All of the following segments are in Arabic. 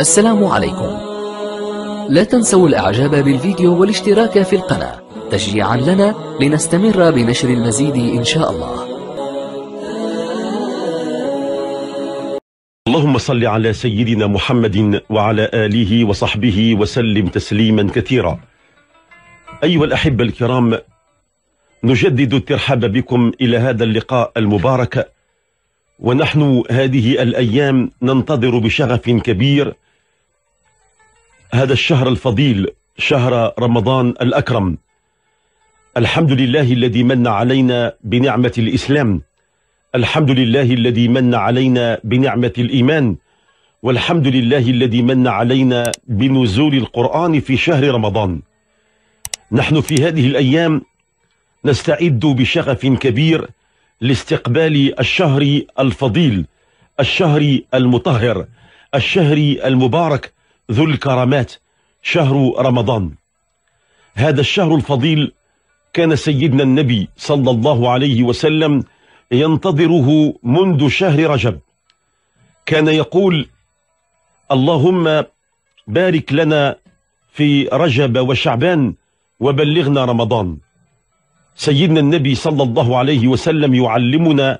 السلام عليكم لا تنسوا الاعجاب بالفيديو والاشتراك في القناة تشجيعا لنا لنستمر بنشر المزيد ان شاء الله اللهم صل على سيدنا محمد وعلى آله وصحبه وسلم تسليما كثيرا أيها الأحبة الكرام نجدد الترحاب بكم إلى هذا اللقاء المبارك ونحن هذه الأيام ننتظر بشغف كبير هذا الشهر الفضيل شهر رمضان الأكرم الحمد لله الذي من علينا بنعمة الإسلام الحمد لله الذي من علينا بنعمة الإيمان والحمد لله الذي من علينا بنزول القرآن في شهر رمضان نحن في هذه الأيام نستعد بشغف كبير لاستقبال الشهر الفضيل الشهر المطهر الشهر المبارك ذو الكرامات شهر رمضان هذا الشهر الفضيل كان سيدنا النبي صلى الله عليه وسلم ينتظره منذ شهر رجب كان يقول اللهم بارك لنا في رجب وشعبان وبلغنا رمضان سيدنا النبي صلى الله عليه وسلم يعلمنا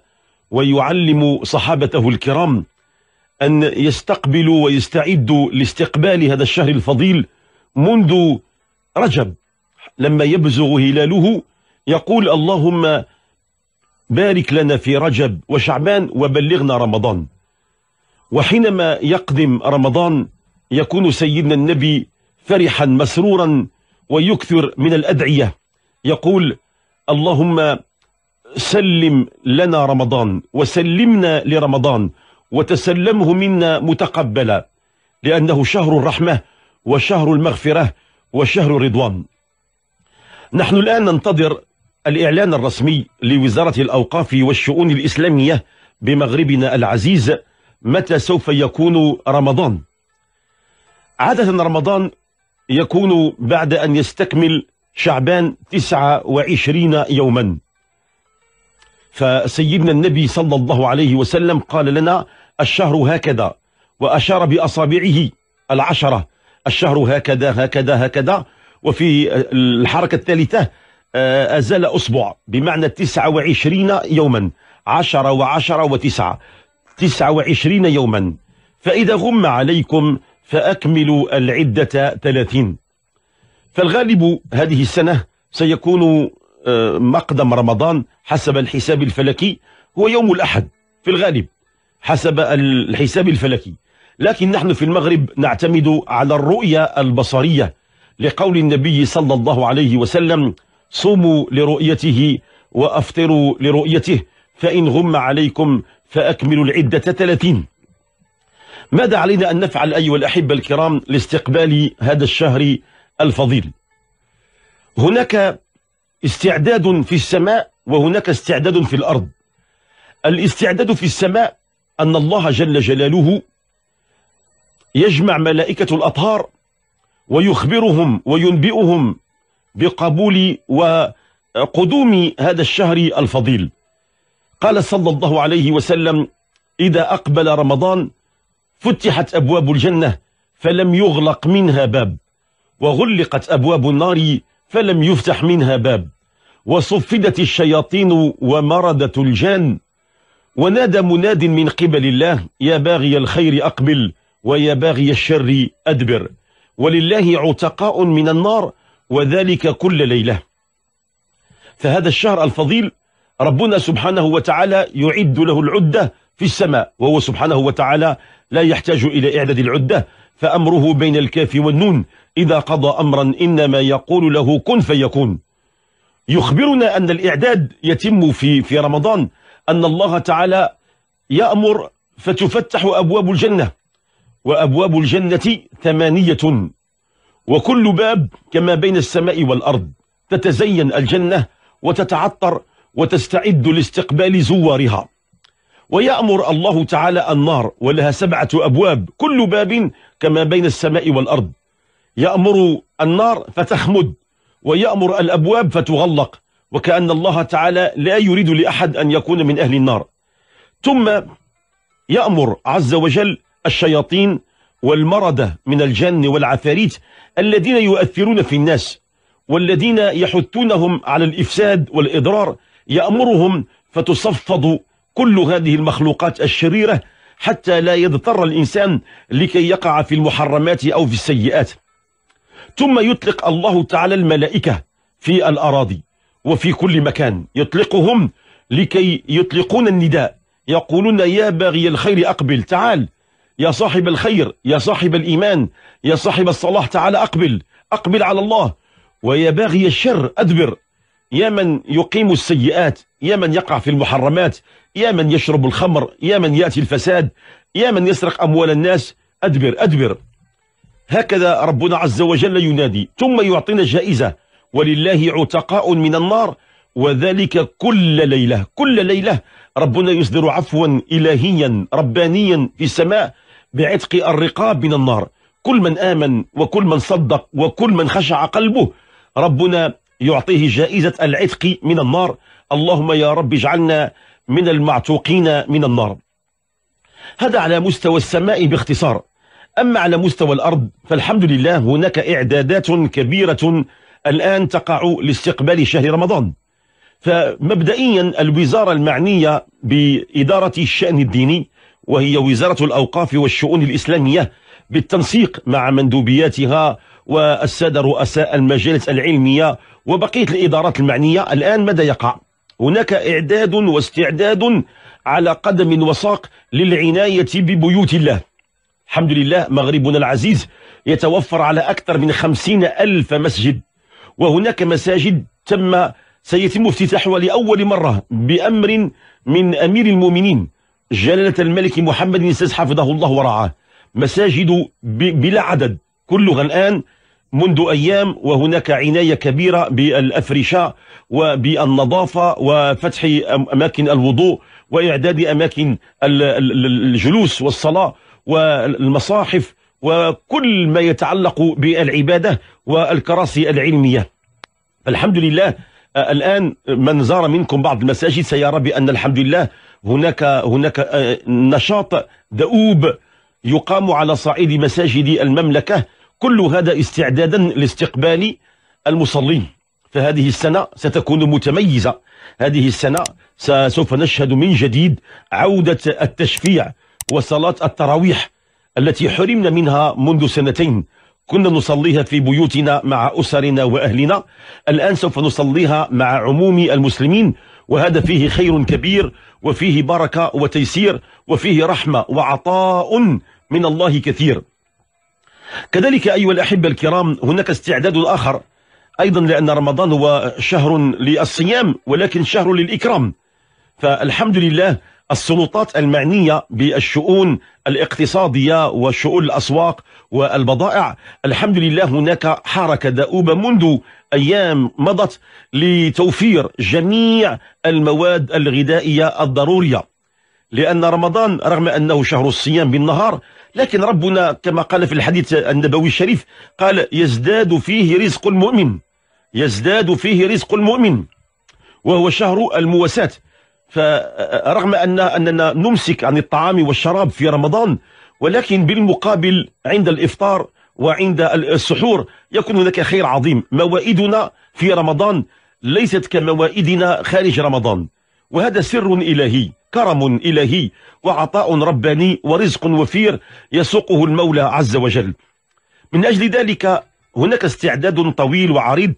ويعلم صحابته الكرام أن يستقبلوا ويستعدوا لاستقبال هذا الشهر الفضيل منذ رجب لما يبزغ هلاله يقول اللهم بارك لنا في رجب وشعبان وبلغنا رمضان وحينما يقدم رمضان يكون سيدنا النبي فرحا مسرورا ويكثر من الأدعية يقول اللهم سلم لنا رمضان وسلمنا لرمضان وتسلمه منا متقبلا لأنه شهر الرحمة وشهر المغفرة وشهر الرضوان نحن الآن ننتظر الإعلان الرسمي لوزارة الأوقاف والشؤون الإسلامية بمغربنا العزيز متى سوف يكون رمضان عادة رمضان يكون بعد أن يستكمل شعبان 29 يوما فسيدنا النبي صلى الله عليه وسلم قال لنا الشهر هكذا وأشار بأصابعه العشرة الشهر هكذا هكذا هكذا وفي الحركة الثالثة آه، أزال أصبع بمعنى 29 يوما 10 و10 وعشرة وتسعة 29 يوما فإذا غم عليكم فأكملوا العدة 30 فالغالب هذه السنة سيكون آه، مقدم رمضان حسب الحساب الفلكي هو يوم الأحد في الغالب حسب الحساب الفلكي لكن نحن في المغرب نعتمد على الرؤية البصرية لقول النبي صلى الله عليه وسلم صوموا لرؤيته وأفطروا لرؤيته فإن غم عليكم فأكملوا العدة 30 ماذا علينا أن نفعل أيها الأحبة الكرام لاستقبال هذا الشهر الفضيل هناك استعداد في السماء وهناك استعداد في الأرض الاستعداد في السماء أن الله جل جلاله يجمع ملائكة الأطهار ويخبرهم وينبئهم بقبول وقدوم هذا الشهر الفضيل قال صلى الله عليه وسلم إذا أقبل رمضان فتحت أبواب الجنة فلم يغلق منها باب وغلقت أبواب النار فلم يفتح منها باب وصفدت الشياطين ومردة الجان ونادى مناد من قبل الله يا باغي الخير أقبل ويا باغي الشر أدبر ولله عتقاء من النار وذلك كل ليلة فهذا الشهر الفضيل ربنا سبحانه وتعالى يعد له العدة في السماء وهو سبحانه وتعالى لا يحتاج إلى إعداد العدة فأمره بين الكاف والنون إذا قضى أمرا إنما يقول له كن فيكون يخبرنا أن الإعداد يتم في في رمضان أن الله تعالى يأمر فتفتح أبواب الجنة وأبواب الجنة ثمانية وكل باب كما بين السماء والأرض تتزين الجنة وتتعطر وتستعد لاستقبال زوارها ويأمر الله تعالى النار ولها سبعة أبواب كل باب كما بين السماء والأرض يأمر النار فتخمد ويأمر الأبواب فتغلق وكأن الله تعالى لا يريد لأحد أن يكون من أهل النار ثم يأمر عز وجل الشياطين والمردة من الجن والعفاريت الذين يؤثرون في الناس والذين يحثونهم على الإفساد والإضرار يأمرهم فتصفد كل هذه المخلوقات الشريرة حتى لا يضطر الإنسان لكي يقع في المحرمات أو في السيئات ثم يطلق الله تعالى الملائكة في الأراضي وفي كل مكان يطلقهم لكي يطلقون النداء يقولون يا باغي الخير أقبل تعال يا صاحب الخير يا صاحب الإيمان يا صاحب الصلاح تعال أقبل أقبل على الله ويا باغي الشر أدبر يا من يقيم السيئات يا من يقع في المحرمات يا من يشرب الخمر يا من يأتي الفساد يا من يسرق أموال الناس أدبر أدبر هكذا ربنا عز وجل ينادي ثم يعطينا جائزة ولله عتقاء من النار وذلك كل ليلة كل ليلة ربنا يصدر عفوا إلهيا ربانيا في السماء بعتق الرقاب من النار كل من آمن وكل من صدق وكل من خشع قلبه ربنا يعطيه جائزة العتق من النار اللهم يا رب اجعلنا من المعتوقين من النار هذا على مستوى السماء باختصار أما على مستوى الأرض فالحمد لله هناك إعدادات كبيرة الآن تقع لاستقبال شهر رمضان فمبدئيا الوزارة المعنية بإدارة الشأن الديني وهي وزارة الأوقاف والشؤون الإسلامية بالتنسيق مع مندوبياتها والسادة رؤساء المجالس العلمية وبقية الإدارات المعنية الآن ماذا يقع؟ هناك إعداد واستعداد على قدم وساق للعناية ببيوت الله الحمد لله مغربنا العزيز يتوفر على أكثر من خمسين ألف مسجد وهناك مساجد تم سيتم افتتاحها لأول مرة بأمر من أمير المؤمنين جلالة الملك محمد السادس حفظه الله ورعاه مساجد بلا عدد كلها الآن منذ أيام وهناك عناية كبيرة بالافرشه وبالنظافة وفتح أماكن الوضوء وإعداد أماكن الجلوس والصلاة والمصاحف وكل ما يتعلق بالعبادة والكراسي العلمية الحمد لله آه، الآن من زار منكم بعض المساجد سيرى بأن الحمد لله هناك هناك آه، نشاط دؤوب يقام على صعيد مساجد المملكة كل هذا استعدادا لاستقبال المصلين فهذه السنة ستكون متميزة هذه السنة سوف نشهد من جديد عودة التشفيع وصلاة التراويح التي حرمنا منها منذ سنتين كنا نصليها في بيوتنا مع أسرنا وأهلنا الآن سوف نصليها مع عموم المسلمين وهذا فيه خير كبير وفيه بركة وتيسير وفيه رحمة وعطاء من الله كثير كذلك أيها الأحبة الكرام هناك استعداد آخر أيضا لأن رمضان هو شهر للصيام ولكن شهر للإكرام فالحمد لله السلطات المعنية بالشؤون الاقتصادية وشؤون الأسواق والبضائع الحمد لله هناك حركة دؤوبة منذ أيام مضت لتوفير جميع المواد الغذائية الضرورية لأن رمضان رغم أنه شهر الصيام بالنهار لكن ربنا كما قال في الحديث النبوي الشريف قال يزداد فيه رزق المؤمن يزداد فيه رزق المؤمن وهو شهر المواساة فرغم أن أننا نمسك عن الطعام والشراب في رمضان ولكن بالمقابل عند الإفطار وعند السحور يكون هناك خير عظيم موائدنا في رمضان ليست كموائدنا خارج رمضان وهذا سر إلهي كرم إلهي وعطاء رباني ورزق وفير يسوقه المولى عز وجل من أجل ذلك هناك استعداد طويل وعريض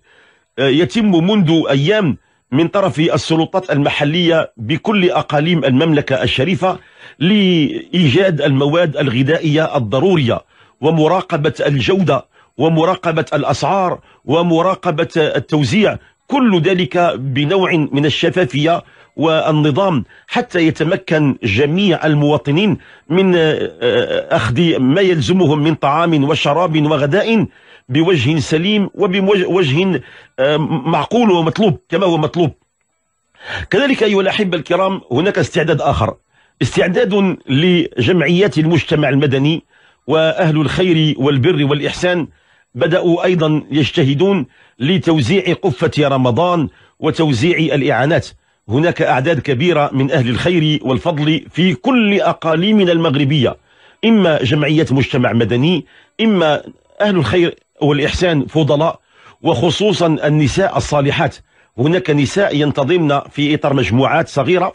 آه، يتم منذ أيام من طرف السلطات المحلية بكل أقاليم المملكة الشريفة لإيجاد المواد الغذائية الضرورية ومراقبة الجودة ومراقبة الأسعار ومراقبة التوزيع كل ذلك بنوع من الشفافية والنظام حتى يتمكن جميع المواطنين من آه، آه، آه، أخذ ما يلزمهم من طعام وشراب وغذاء بوجه سليم وبوجه آه، معقول ومطلوب كما هو مطلوب كذلك أيها الأحبة الكرام هناك استعداد آخر استعداد لجمعيات المجتمع المدني وأهل الخير والبر والإحسان بدأوا أيضا يجتهدون لتوزيع قفة رمضان وتوزيع الإعانات هناك أعداد كبيرة من أهل الخير والفضل في كل أقاليمنا المغربية إما جمعية مجتمع مدني إما أهل الخير والإحسان فضلاء وخصوصا النساء الصالحات هناك نساء ينتظمن في إطار مجموعات صغيرة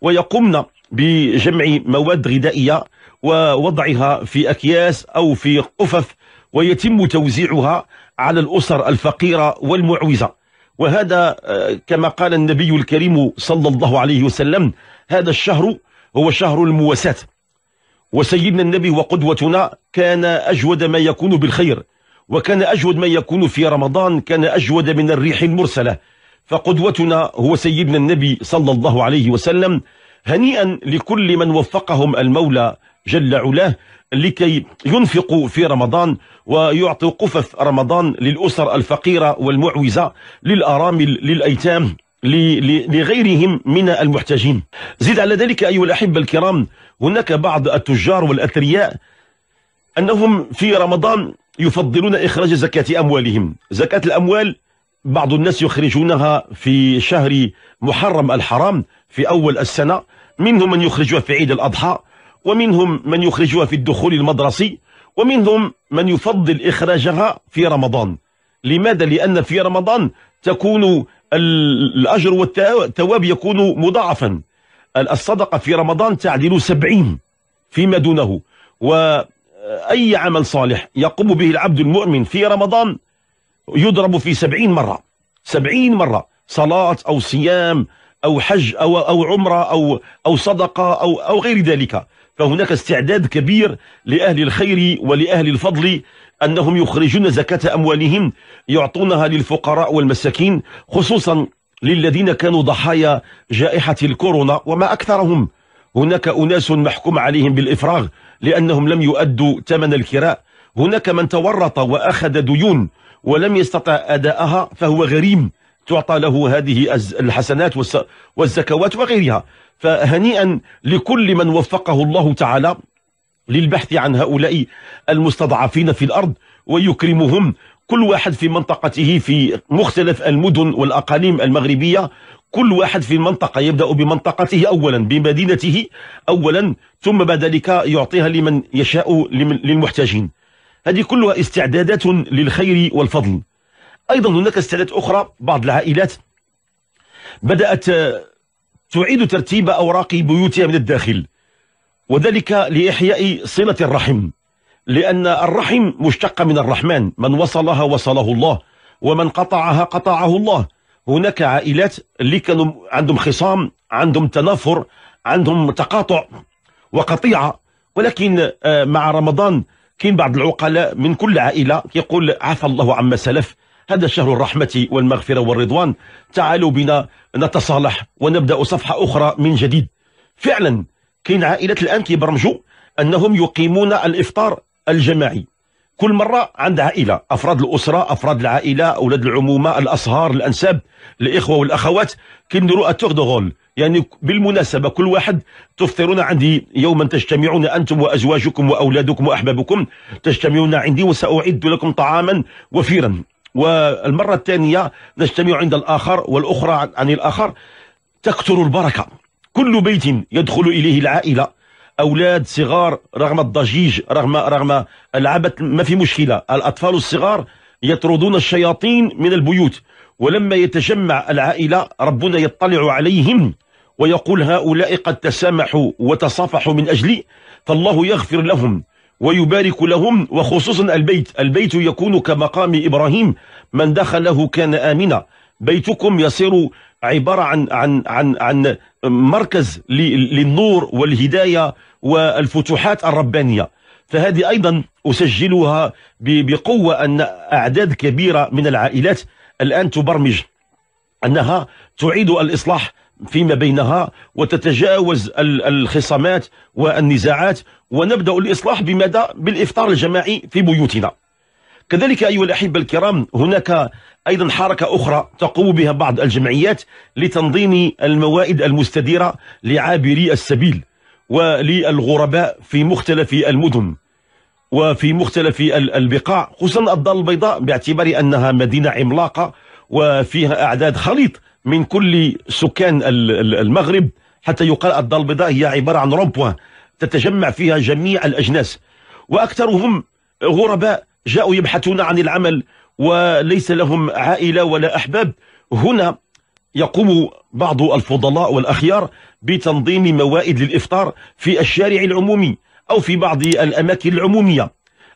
ويقمن بجمع مواد غذائية ووضعها في أكياس أو في قفف ويتم توزيعها على الأسر الفقيرة والمعوزة وهذا آه، كما قال النبي الكريم صلى الله عليه وسلم هذا الشهر هو شهر المواساة وسيدنا النبي وقدوتنا كان أجود ما يكون بالخير وكان أجود ما يكون في رمضان كان أجود من الريح المرسلة فقدوتنا هو سيدنا النبي صلى الله عليه وسلم هنيئا لكل من وفقهم المولى جل علاه لكي ينفقوا في رمضان ويعطوا قفف رمضان للأسر الفقيرة والمعوزة للأرامل للأيتام لغيرهم من المحتاجين زيد على ذلك أيها الأحبة الكرام هناك بعض التجار والأثرياء أنهم في رمضان يفضلون إخراج زكاة أموالهم زكاة الأموال بعض الناس يخرجونها في شهر محرم الحرام في أول السنة منهم من يخرجها في عيد الأضحى ومنهم من يخرجها في الدخول المدرسي ومنهم من يفضل إخراجها في رمضان لماذا؟ لأن في رمضان تكون الأجر والتواب يكون مضاعفا الصدقة في رمضان تعدل سبعين فيما دونه و أي عمل صالح يقوم به العبد المؤمن في رمضان يضرب في سبعين مرة سبعين مرة صلاة أو صيام أو حج أو, أو عمرة أو, أو صدقة أو, أو غير ذلك فهناك استعداد كبير لأهل الخير ولأهل الفضل أنهم يخرجون زكاة أموالهم يعطونها للفقراء والمساكين خصوصا للذين كانوا ضحايا جائحة الكورونا وما أكثرهم هناك أناس محكوم عليهم بالإفراغ لأنهم لم يؤدوا ثمن الكراء هناك من تورط وأخذ ديون ولم يستطع أداءها فهو غريم تعطى له هذه الحسنات والزكوات وغيرها فهنيئا لكل من وفقه الله تعالى للبحث عن هؤلاء المستضعفين في الأرض ويكرمهم كل واحد في منطقته في مختلف المدن والأقاليم المغربية كل واحد في المنطقة يبدأ بمنطقته أولا بمدينته أولا ثم بعد ذلك يعطيها لمن يشاء للمحتاجين هذه كلها استعدادات للخير والفضل أيضا هناك استعدادات أخرى بعض العائلات بدأت آه، تعيد ترتيب أوراق بيوتها من الداخل وذلك لإحياء صلة الرحم لأن الرحم مشتقة من الرحمن من وصلها وصله الله ومن قطعها قطعه الله هناك عائلات اللي كانوا عندهم خصام عندهم تنافر عندهم تقاطع وقطيعة ولكن آه، مع رمضان كاين بعض العقلاء من كل عائلة يقول عفى الله عما سلف هذا شهر الرحمة والمغفرة والرضوان تعالوا بنا نتصالح ونبدأ صفحة أخرى من جديد فعلا كاين عائلات الآن كيبرمجوا أنهم يقيمون الإفطار الجماعي كل مرة عندها عائلة أفراد الأسرة أفراد العائلة أولاد العمومة الأصهار الأنساب الإخوة والأخوات كنديروا أتور دو يعني بالمناسبة كل واحد تفطرون عندي يوما تجتمعون أنتم وأزواجكم وأولادكم وأحبابكم تجتمعون عندي وسأعد لكم طعاما وفيرا والمرة الثانية نجتمع عند الآخر والأخرى عن الآخر تكثر البركة كل بيت يدخل إليه العائلة اولاد صغار رغم الضجيج رغم رغم العبث ما في مشكله الاطفال الصغار يطردون الشياطين من البيوت ولما يتجمع العائله ربنا يطلع عليهم ويقول هؤلاء قد تسامحوا وتصافحوا من اجلي فالله يغفر لهم ويبارك لهم وخصوصا البيت البيت يكون كمقام ابراهيم من دخله كان امنا بيتكم يصير عبارة عن عن عن عن مركز للنور والهداية والفتوحات الربانية فهذه أيضا أسجلها بقوة أن أعداد كبيرة من العائلات الآن تبرمج أنها تعيد الإصلاح فيما بينها وتتجاوز الخصامات والنزاعات ونبدأ الإصلاح بماذا؟ بالإفطار الجماعي في بيوتنا كذلك أيها الأحبة الكرام هناك أيضا حركة أخرى تقوم بها بعض الجمعيات لتنظيم الموائد المستديرة لعابري السبيل وللغرباء في مختلف المدن وفي مختلف البقاع خصوصا الدار البيضاء باعتبار أنها مدينة عملاقة وفيها أعداد خليط من كل سكان المغرب حتى يقال الدار البيضاء هي عبارة عن رومبوان تتجمع فيها جميع الأجناس وأكثرهم غرباء جاءوا يبحثون عن العمل وليس لهم عائلة ولا أحباب هنا يقوم بعض الفضلاء والأخيار بتنظيم موائد للإفطار في الشارع العمومي أو في بعض الأماكن العمومية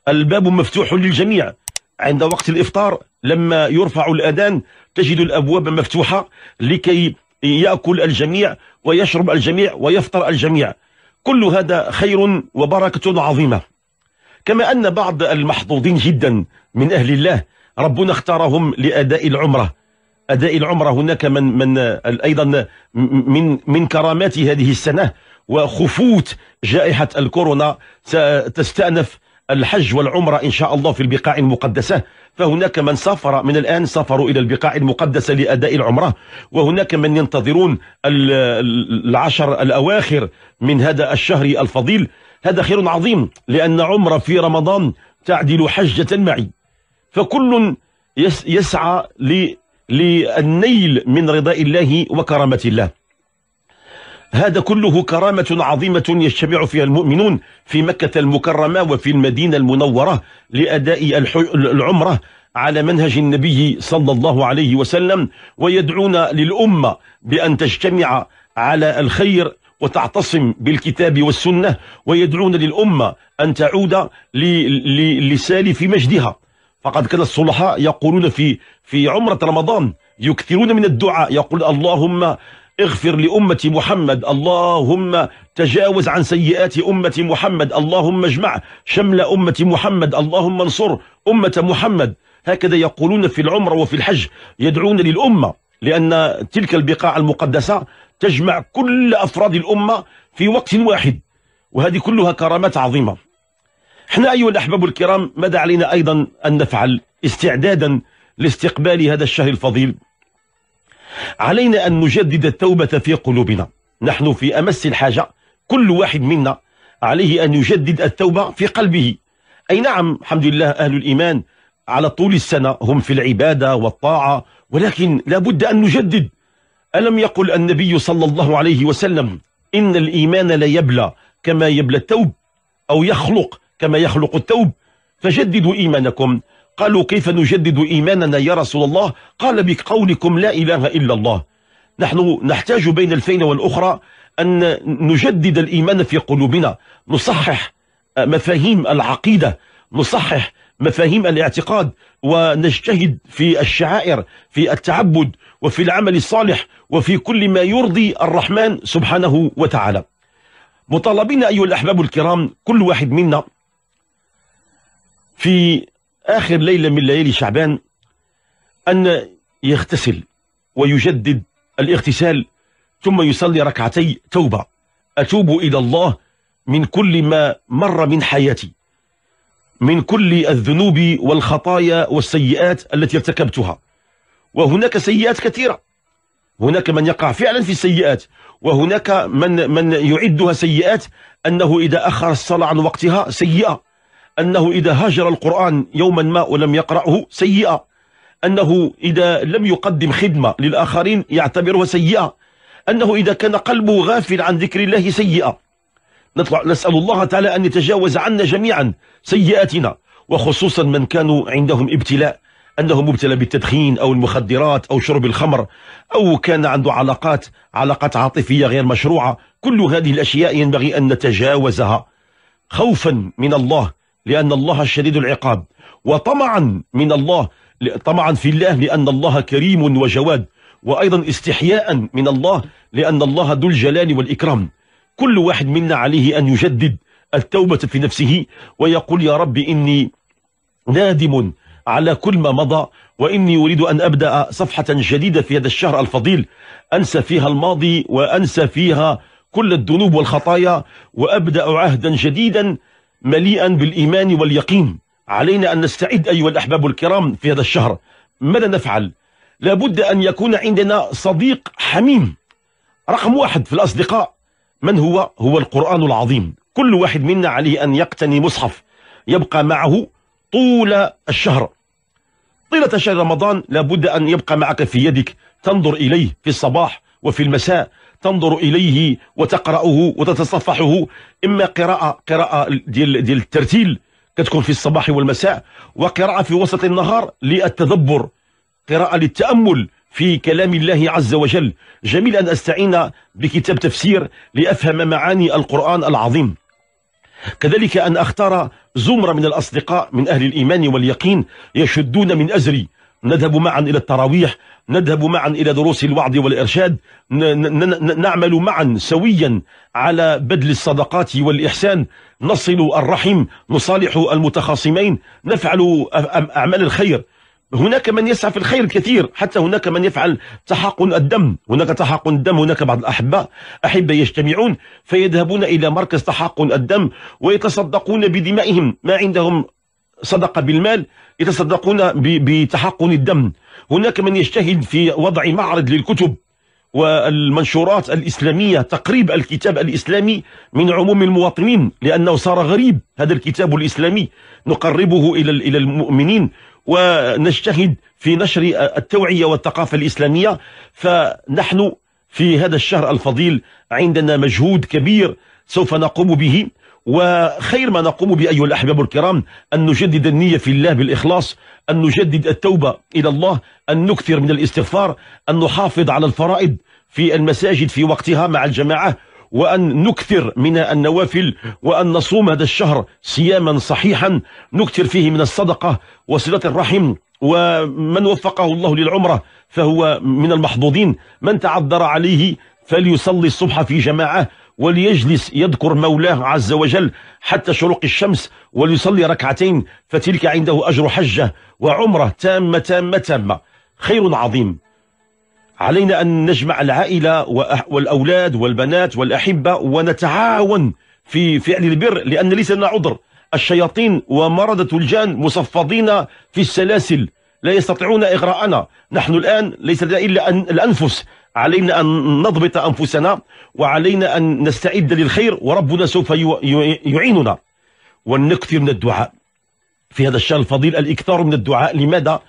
الباب مفتوح للجميع عند وقت الإفطار لما يرفع الأذان تجد الأبواب مفتوحة لكي يأكل الجميع ويشرب الجميع ويفطر الجميع كل هذا خير وبركة عظيمة كما أن بعض المحظوظين جدا من أهل الله ربنا اختارهم لأداء العمرة أداء العمرة هناك من من أيضا من من كرامات هذه السنة وخفوت جائحة الكورونا ستستأنف الحج والعمرة إن شاء الله في البقاع المقدسة فهناك من سافر من الآن سافروا إلى البقاع المقدسة لأداء العمرة وهناك من ينتظرون العشر الأواخر من هذا الشهر الفضيل هذا خير عظيم لأن عمرة في رمضان تعدل حجة معي فكل يسعى للنيل من رضاء الله وكرامة الله هذا كله كرامة عظيمة يجتمع فيها المؤمنون في مكة المكرمة وفي المدينة المنورة لأداء العمرة على منهج النبي صلى الله عليه وسلم ويدعون للأمة بأن تجتمع على الخير وتعتصم بالكتاب والسنة ويدعون للأمة أن تعود لسالف مجدها فقد كان الصلحاء يقولون في في عمرة رمضان يكثرون من الدعاء يقول اللهم اغفر لأمة محمد اللهم تجاوز عن سيئات أمة محمد اللهم اجمع شمل أمة محمد اللهم انصر أمة محمد هكذا يقولون في العمرة وفي الحج يدعون للأمة لأن تلك البقاع المقدسة تجمع كل أفراد الأمة في وقت واحد وهذه كلها كرامات عظيمة احنا أيها الأحباب الكرام ماذا علينا أيضا أن نفعل استعدادا لاستقبال هذا الشهر الفضيل علينا أن نجدد التوبة في قلوبنا نحن في أمس الحاجة كل واحد منا عليه أن يجدد التوبة في قلبه أي نعم الحمد لله أهل الإيمان على طول السنة هم في العبادة والطاعة ولكن لابد أن نجدد ألم يقل النبي صلى الله عليه وسلم إن الإيمان لا يبلى كما يبلى التوب أو يخلق كما يخلق التوب فجددوا إيمانكم قالوا كيف نجدد إيماننا يا رسول الله قال بقولكم لا إله إلا الله نحن نحتاج بين الفين والأخرى أن نجدد الإيمان في قلوبنا نصحح مفاهيم العقيدة نصحح مفاهيم الاعتقاد ونجتهد في الشعائر في التعبد وفي العمل الصالح وفي كل ما يرضي الرحمن سبحانه وتعالى مطالبين أيها الأحباب الكرام كل واحد منا في آخر ليلة من ليالي شعبان أن يغتسل ويجدد الاغتسال ثم يصلي ركعتي توبة أتوب إلى الله من كل ما مر من حياتي من كل الذنوب والخطايا والسيئات التي ارتكبتها وهناك سيئات كثيرة هناك من يقع فعلا في السيئات وهناك من من يعدها سيئات أنه إذا أخر الصلاة عن وقتها سيئة أنه إذا هاجر القرآن يوما ما ولم يقرأه سيئة أنه إذا لم يقدم خدمة للآخرين يعتبرها سيئة أنه إذا كان قلبه غافل عن ذكر الله سيئة نطلع نسأل الله تعالى أن يتجاوز عنا جميعا سيئاتنا وخصوصا من كانوا عندهم ابتلاء أنه مبتلى بالتدخين أو المخدرات أو شرب الخمر أو كان عنده علاقات علاقات عاطفية غير مشروعة كل هذه الأشياء ينبغي أن نتجاوزها خوفا من الله لأن الله شديد العقاب وطمعا من الله طمعا في الله لأن الله كريم وجواد وأيضا استحياء من الله لأن الله ذو الجلال والإكرام كل واحد منا عليه أن يجدد التوبة في نفسه ويقول يا رب إني نادم على كل ما مضى وإني أريد أن أبدأ صفحة جديدة في هذا الشهر الفضيل أنسى فيها الماضي وأنسى فيها كل الذنوب والخطايا وأبدأ عهدا جديدا مليئا بالإيمان واليقين علينا أن نستعد أيها الأحباب الكرام في هذا الشهر ماذا نفعل؟ لابد أن يكون عندنا صديق حميم رقم واحد في الأصدقاء من هو؟ هو القرآن العظيم كل واحد منا عليه أن يقتني مصحف يبقى معه طول الشهر طيلة شهر رمضان لابد أن يبقى معك في يدك تنظر إليه في الصباح وفي المساء تنظر إليه وتقرأه وتتصفحه إما قراءة قراءة ديال ديال الترتيل كتكون في الصباح والمساء وقراءة في وسط النهار للتدبر قراءة للتأمل في كلام الله عز وجل جميل أن أستعين بكتاب تفسير لأفهم معاني القرآن العظيم كذلك أن أختار زمرة من الأصدقاء من أهل الإيمان واليقين يشدون من أزري نذهب معا إلى التراويح نذهب معا إلى دروس الوعظ والإرشاد نعمل معا سويا على بذل الصدقات والإحسان نصل الرحم نصالح المتخاصمين نفعل أعمال الخير هناك من يسعى في الخير كثير حتى هناك من يفعل تحقن الدم هناك تحقن الدم هناك بعض الأحباء أحبة يجتمعون فيذهبون إلى مركز تحقن الدم ويتصدقون بدمائهم ما عندهم صدقة بالمال يتصدقون بتحقن الدم هناك من يجتهد في وضع معرض للكتب والمنشورات الإسلامية تقريب الكتاب الإسلامي من عموم المواطنين لأنه صار غريب هذا الكتاب الإسلامي نقربه إلى إلى المؤمنين ونجتهد في نشر التوعية والثقافة الإسلامية فنحن في هذا الشهر الفضيل عندنا مجهود كبير سوف نقوم به وخير ما نقوم به أيها الأحباب الكرام أن نجدد النية في الله بالإخلاص أن نجدد التوبة إلى الله أن نكثر من الاستغفار أن نحافظ على الفرائض في المساجد في وقتها مع الجماعة وأن نكثر من النوافل وأن نصوم هذا الشهر صياما صحيحا نكثر فيه من الصدقة وصلة الرحم ومن وفقه الله للعمرة فهو من المحظوظين من تعذر عليه فليصلي الصبح في جماعة وليجلس يذكر مولاه عز وجل حتى شروق الشمس وليصلي ركعتين فتلك عنده أجر حجة وعمرة تامة تامة تامة خير عظيم علينا أن نجمع العائلة والأولاد والبنات والأحبة ونتعاون في فعل البر لأن ليس لنا عذر الشياطين ومرضة الجان مصفضين في السلاسل لا يستطيعون إغراءنا نحن الآن ليس لنا إلا أن الأنفس علينا أن نضبط أنفسنا وعلينا أن نستعد للخير وربنا سوف يعيننا ونكثر من الدعاء في هذا الشهر الفضيل الإكثار من الدعاء لماذا؟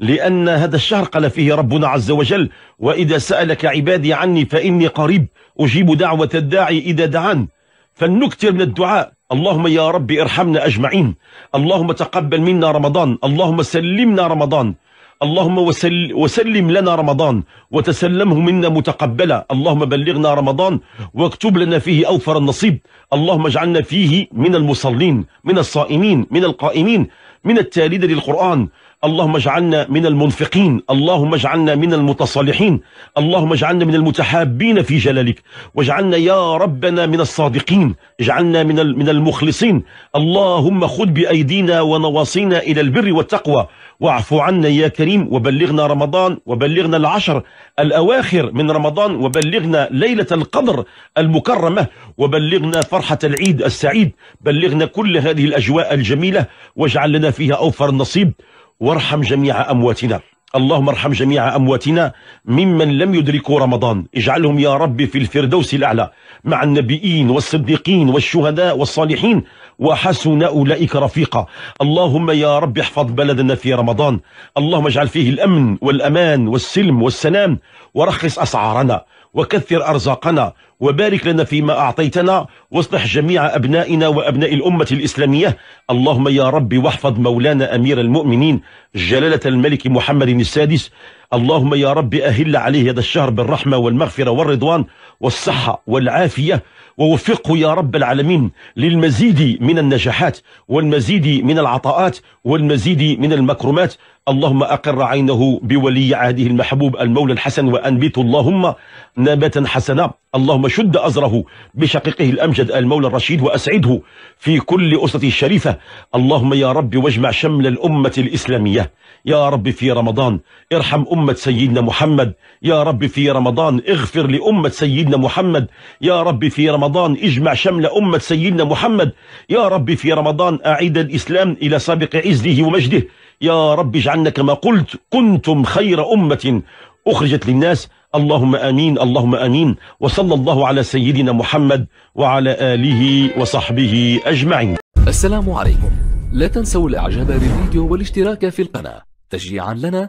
لأن هذا الشهر قال فيه ربنا عز وجل وإذا سألك عبادي عني فإني قريب أجيب دعوة الداعي إذا دعان فلنكثر من الدعاء اللهم يا رب ارحمنا أجمعين اللهم تقبل منا رمضان اللهم سلمنا رمضان اللهم وسل وسلم لنا رمضان وتسلمه منا متقبلا اللهم بلغنا رمضان واكتب لنا فيه أوفر النصيب اللهم اجعلنا فيه من المصلين من الصائمين من القائمين من التالين للقرآن اللهم اجعلنا من المنفقين اللهم اجعلنا من المتصالحين اللهم اجعلنا من المتحابين في جلالك واجعلنا يا ربنا من الصادقين اجعلنا من من المخلصين اللهم خذ بأيدينا ونواصينا إلى البر والتقوى واعف عنا يا كريم وبلغنا رمضان وبلغنا العشر الأواخر من رمضان وبلغنا ليلة القدر المكرمة وبلغنا فرحة العيد السعيد بلغنا كل هذه الأجواء الجميلة واجعل لنا فيها أوفر النصيب وارحم جميع أمواتنا اللهم ارحم جميع أمواتنا ممن لم يدركوا رمضان اجعلهم يا رب في الفردوس الأعلى مع النبيين والصديقين والشهداء والصالحين وحسن أولئك رفيقا اللهم يا رب احفظ بلدنا في رمضان اللهم اجعل فيه الأمن والأمان والسلم والسلام ورخص أسعارنا وكثر أرزاقنا وبارك لنا فيما أعطيتنا واصلح جميع أبنائنا وأبناء الأمة الإسلامية اللهم يا رب واحفظ مولانا أمير المؤمنين جلالة الملك محمد السادس اللهم يا رب أهل عليه هذا الشهر بالرحمة والمغفرة والرضوان والصحة والعافية ووفقه يا رب العالمين للمزيد من النجاحات والمزيد من العطاءات والمزيد من المكرمات اللهم أقر عينه بولي عهده المحبوب المولى الحسن وأنبت اللهم نباتا حسنا اللهم شد أزره بشقيقه الأمجد المولى الرشيد وأسعده في كل أسرة الشريفة اللهم يا رب واجمع شمل الأمة الإسلامية يا رب في رمضان ارحم أمة سيدنا محمد يا رب في رمضان اغفر لأمة سيدنا محمد يا رب في رمضان اجمع شمل أمة سيدنا محمد يا رب في رمضان أعيد الإسلام إلى سابق عزه ومجده يا رب اجعلنا كما قلت كنتم خير أمة أخرجت للناس اللهم آمين اللهم آمين وصلى الله على سيدنا محمد وعلى آله وصحبه أجمعين السلام عليكم لا تنسوا الإعجاب بالفيديو والاشتراك في القناة تشجيعا لنا